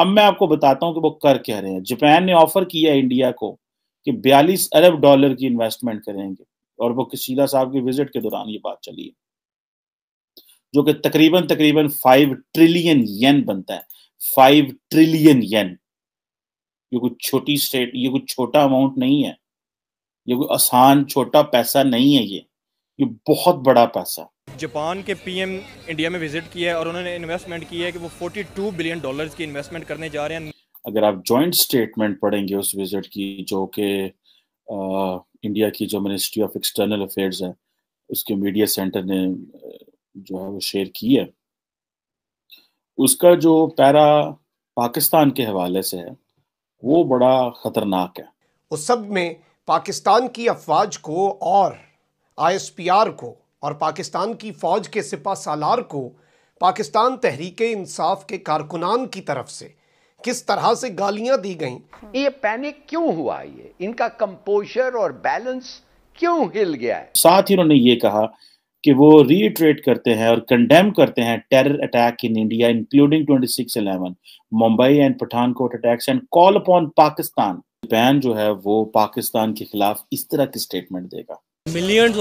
अब मैं आपको बताता हूं कि वो कर क्या रहे हैं जापान ने ऑफर किया इंडिया को कि 42 अरब डॉलर की इन्वेस्टमेंट करेंगे और वो किशीला साहब के विजिट के दौरान ये बात चली है जो कि तकरीबन तकरीबन फाइव ट्रिलियन येन बनता है फाइव ट्रिलियन येन ये कुछ छोटी स्टेट ये कुछ छोटा अमाउंट नहीं है ये कोई आसान छोटा पैसा नहीं है ये ये बहुत बड़ा पैसा जापान के पीएम इंडिया में विजिट किया है और उन्होंने इन्वेस्टमेंट की है कि वो 42 बिलियन डॉलर्स की इन्वेस्टमेंट करने जा रहे हैं अगर आप जॉइंट स्टेटमेंट पढ़ेंगे उस विजिट की जो कि इंडिया की जो मिनिस्ट्री ऑफ एक्सटर्नल अफेयर्स है उसके मीडिया सेंटर ने जो है वो शेयर की है उसका जो पैरा पाकिस्तान के हवाले से है वो बड़ा खतरनाक है उस सब में पाकिस्तान की अफवाज को और आईएसपीआर को और पाकिस्तान की फ़ौज के सिपा सालार को पाकिस्तान तहरीक इंसाफ के कारकुनान की तरफ से किस तरह से गालियां दी गईं ये पैनिक क्यों हुआ ये इनका कंपोजर और बैलेंस क्यों हिल गया है साथ ही उन्होंने ये कहा कि वो रिट्रेट करते हैं और कंडेम करते हैं terror attack in India including 2611 Mumbai and Pathankot attacks and call upon Pakistan पैन जो है वो पाकिस्तान के खिलाफ इस तरह की स्टेटमेंट देगा मिलियन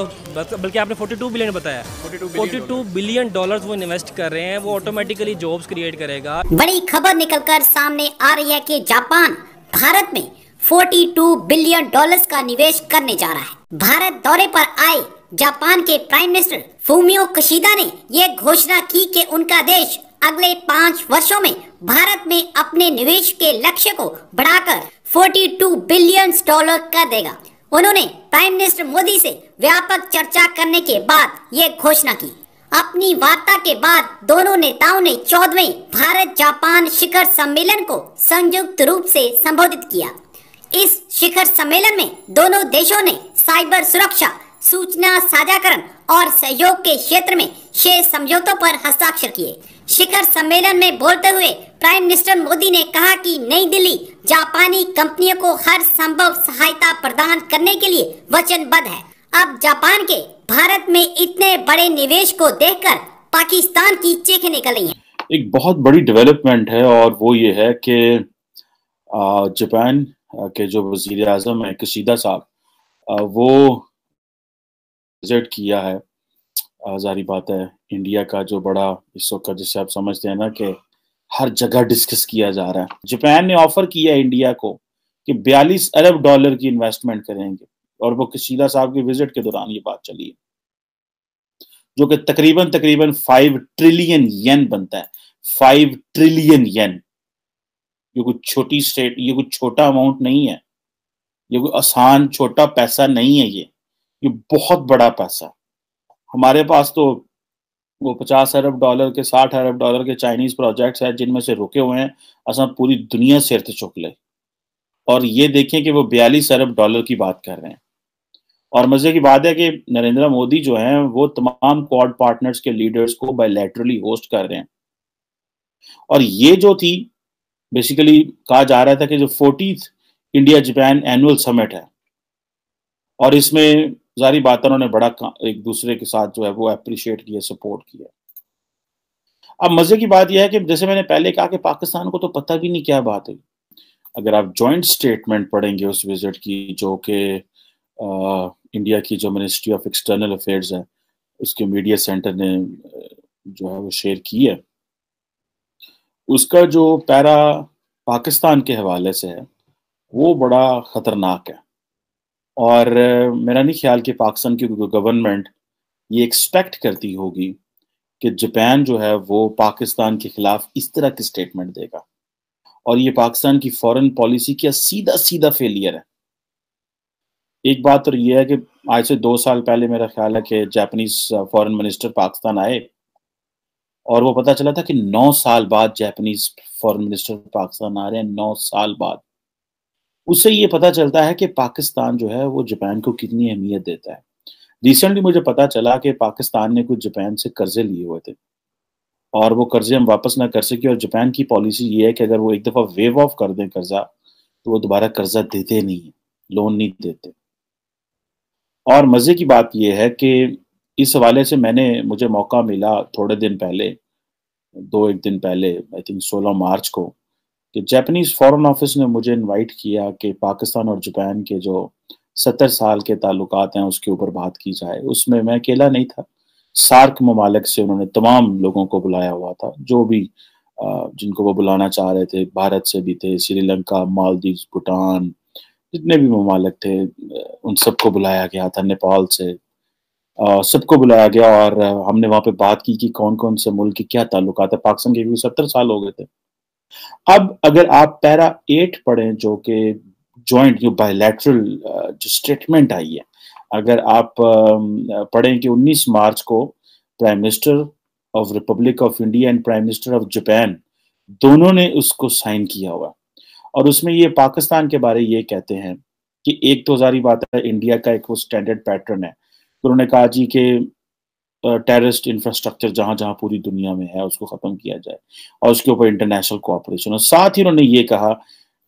बल्कि आपने 42 बिलियन बताया 42 बिलियन डॉलर्स वो इन्वेस्ट कर रहे हैं वो ऑटोमेटिकली जॉब्स क्रिएट करेगा बड़ी खबर निकलकर सामने आ रही है कि जापान भारत में 42 बिलियन डॉलर्स का निवेश करने जा रहा है भारत दौरे पर आए जापान के प्राइम मिनिस्टर फूमियो कशीदा ने यह घोषणा की कि उनका देश अगले पाँच वर्षो में भारत में अपने निवेश के लक्ष्य को बढ़ाकर फोर्टी बिलियन डॉलर कर देगा उन्होंने प्राइम मिनिस्टर मोदी से व्यापक चर्चा करने के बाद ये घोषणा की अपनी वार्ता के बाद दोनों नेताओं ने चौदवे भारत जापान शिखर सम्मेलन को संयुक्त रूप से संबोधित किया इस शिखर सम्मेलन में दोनों देशों ने साइबर सुरक्षा सूचना साझाकरण और सहयोग के क्षेत्र में छह समझौतों पर हस्ताक्षर किए शिखर सम्मेलन में बोलते हुए प्राइम मिनिस्टर मोदी ने कहा कि नई दिल्ली जापानी कंपनियों को हर संभव सहायता प्रदान करने के लिए वचनबद्ध है अब जापान के भारत में इतने बड़े निवेश को देखकर पाकिस्तान की चेखें निकल रही है एक बहुत बड़ी डेवलपमेंट है और वो ये है कि जापान के जो वजीर आजम है कशीदा साहब वो विज़िट किया है जारी बात है इंडिया का जो बड़ा इस वक्त जिससे आप समझते हैं ना कि हर जगह डिस्कस किया जा रहा है जापान ने ऑफर किया इंडिया को कि 42 अरब डॉलर की इन्वेस्टमेंट करेंगे और वो किशीदा साहब की विजिट के दौरान ये बात चली है जो कि तकरीबन तकरीबन फाइव ट्रिलियन येन बनता है फाइव ट्रिलियन येन ये कोई छोटी स्टेट ये कोई छोटा अमाउंट नहीं है ये कोई आसान छोटा पैसा नहीं है ये ये बहुत बड़ा पैसा हमारे पास तो वो पचास अरब डॉलर के साठ अरब डॉलर के चाइनीज प्रोजेक्ट्स हैं जिनमें से रुके हुए हैं असा पूरी दुनिया से अर्थ चुक ले और ये देखें कि वो बयालीस अरब डॉलर की बात कर रहे हैं और मजे की बात है कि नरेंद्र मोदी जो हैं वो तमाम क्वाड पार्टनर्स के लीडर्स को बायलैटरली होस्ट कर रहे हैं और ये जो थी बेसिकली कहा जा रहा था कि जो fortieth India Japan annual summit है और इसमें जारी बात उन्होंने बड़ा एक दूसरे के साथ जो है वो अप्रिशिएट किया सपोर्ट किया अब मजे की बात यह है कि जैसे मैंने पहले कहा कि पाकिस्तान को तो पता भी नहीं क्या बात है अगर आप जॉइंट स्टेटमेंट पढ़ेंगे उस विजिट की जो कि इंडिया की जो मिनिस्ट्री ऑफ एक्सटर्नल अफेयर्स है उसके मीडिया सेंटर ने जो है वो शेयर की है उसका जो पैरा पाकिस्तान के हवाले से है वो बड़ा ख़तरनाक है और मेरा नहीं ख्याल कि पाकिस्तान की गवर्नमेंट ये एक्सपेक्ट करती होगी कि जापान जो है वो पाकिस्तान के खिलाफ इस तरह की स्टेटमेंट देगा और ये पाकिस्तान की फॉरेन पॉलिसी का सीधा सीधा फेलियर है एक बात और तो यह है कि आज से दो साल पहले मेरा ख्याल है कि जापानीज फॉरेन मिनिस्टर पाकिस्तान आए और वो पता चला था कि नौ साल बाद जापानीज फॉरेन मिनिस्टर पाकिस्तान आ रहे हैं नौ साल बाद उससे ये पता चलता है कि पाकिस्तान जो है वो जापान को कितनी अहमियत देता है रिसेंटली मुझे पता चला कि पाकिस्तान ने कुछ जापान से कर्जे लिए हुए थे और वो कर्जे हम वापस ना कर सके और जापान की पॉलिसी ये है कि अगर वो एक दफ़ा वेव ऑफ कर दें कर्जा तो वो दोबारा कर्जा देते नहीं है लोन नहीं देते और मज़े की बात यह है कि इस हवाले से मैंने मुझे मौका मिला थोड़े दिन पहले दो एक दिन पहले आई थिंक 16 मार्च को कि जैपनीज फॉरेन ऑफिस ने मुझे इनवाइट किया कि पाकिस्तान और जापान के जो सत्तर साल के ताल्लुक हैं उसके ऊपर बात की जाए उसमें मैं अकेला नहीं था सार्क ममालक से उन्होंने तमाम लोगों को बुलाया हुआ था जो भी जिनको वो बुलाना चाह रहे थे भारत से भी थे श्रीलंका मालदीव भूटान जितने भी ममालक थे उन सबको बुलाया गया था नेपाल से सबको बुलाया गया और हमने वहाँ पे बात की कि कौन कौन से मुल्क के क्या ताल्लुक है पाकिस्तान के क्योंकि सत्तर साल हो गए थे अब अगर आप पैरा एट पढ़ें जो कि ज्वाइंट जो बायोलैटरल जो स्टेटमेंट आई है अगर आप पढ़ें कि 19 मार्च को prime minister of republic of India and prime minister of Japan दोनों ने उसको साइन किया हुआ और उसमें ये पाकिस्तान के बारे ये कहते हैं कि एक तो जारी बात है इंडिया का एक वो स्टैंडर्ड पैटर्न है उन्होंने कहा जी के टेररिस्ट इंफ्रास्ट्रक्चर जहां जहां पूरी दुनिया में है उसको खत्म किया जाए और उसके ऊपर इंटरनेशनल कोऑपरेशन और साथ ही उन्होंने ये कहा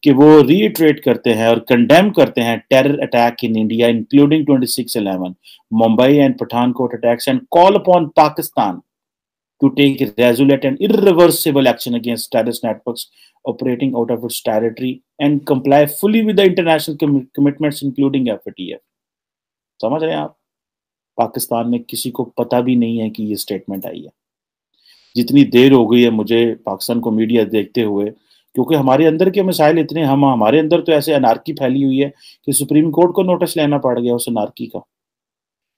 कि वो रिट्रेट करते हैं और कंडेम करते हैं terror attack in India including twenty six eleven Mumbai and Pathankot attacks and call upon Pakistan to take resolute and irreversible action against terrorist network operating out of its territory and comply fully with international commitments including F समझ रहे हैं आप पाकिस्तान में किसी को पता भी नहीं है कि ये स्टेटमेंट आई है जितनी देर हो गई है मुझे पाकिस्तान को मीडिया देखते हुए क्योंकि हमारे अंदर के मिसाइल इतने हम हमारे अंदर तो ऐसे अनारकी फैली हुई है कि सुप्रीम कोर्ट को नोटिस लेना पड़ गया उस अनारकी का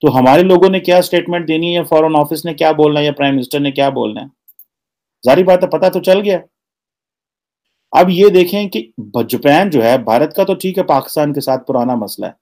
तो हमारे लोगों ने क्या स्टेटमेंट देनी है या ऑफिस ने क्या बोलना है या प्राइम मिनिस्टर ने क्या बोलना है जारी बात है पता तो चल गया अब ये देखें कि जापान जो है भारत का तो ठीक है पाकिस्तान के साथ पुराना मसला है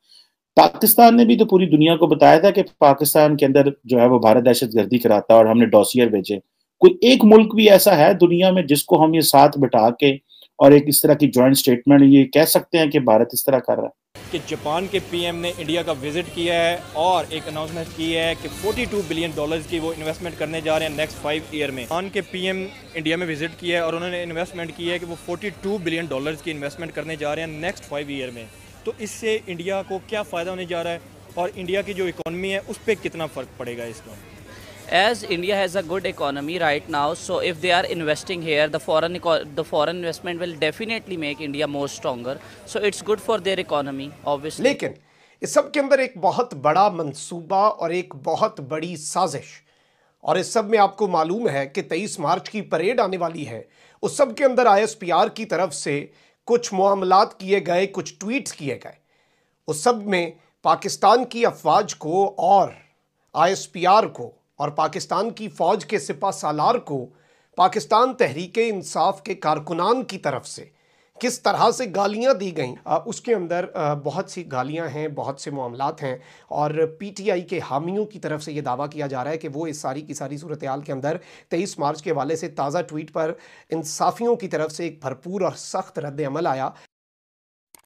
पाकिस्तान ने भी तो पूरी दुनिया को बताया था कि पाकिस्तान के अंदर जो है वो भारत दहशत गर्दी कराता और हमने डॉसियर भेजे कोई एक मुल्क भी ऐसा है दुनिया में जिसको हम ये साथ बिठा के और एक इस तरह की जॉइंट स्टेटमेंट ये कह सकते हैं कि भारत इस तरह कर रहा है कि जापान के पीएम ने इंडिया का विजिट किया है और एक अनाउंसमेंट की है कि 42 बिलियन डॉलर्स की वो इन्वेस्टमेंट करने जा रहे हैं नेक्स्ट फाइव ईयर में जापान के पीएम इंडिया में विजिट किया है और उन्होंने इन्वेस्टमेंट की है कि वो 42 बिलियन डॉलर्स की इन्वेस्टमेंट करने जा रहे हैं नेक्स्ट फाइव ईयर में तो इससे इंडिया को क्या फ़ायदा होने जा रहा है और इंडिया की जो इकोनॉमी है उस पर कितना फ़र्क पड़ेगा इसका as india has a good economy right now so if they are investing here the foreign the foreign investment will definitely make india more stronger so it's good for their economy obviously लेकिन इस सब के अंदर एक बहुत बड़ा मंसूबा और एक बहुत बड़ी साजिश और इस सब में आपको मालूम है कि 23 मार्च की परेड आने वाली है उस सब के अंदर आईएसपीआर की तरफ से कुछ मामला किए गए कुछ ट्वीट किए गए उस सब में पाकिस्तान की अफवाज को और आईएसपीआर को और पाकिस्तान की फ़ौज के सिपा सालार को पाकिस्तान तहरीक इंसाफ के कारकुनान की तरफ से किस तरह से गालियाँ दी गई उसके अंदर बहुत सी गालियाँ हैं बहुत से मामला हैं और पीटीआई के हामियों की तरफ से यह दावा किया जा रहा है कि वो इस सारी की सारी सूरत के अंदर तेईस मार्च के हवाले से ताज़ा ट्वीट पर इंसाफियों की तरफ से एक भरपूर और सख्त रद्द अमल आया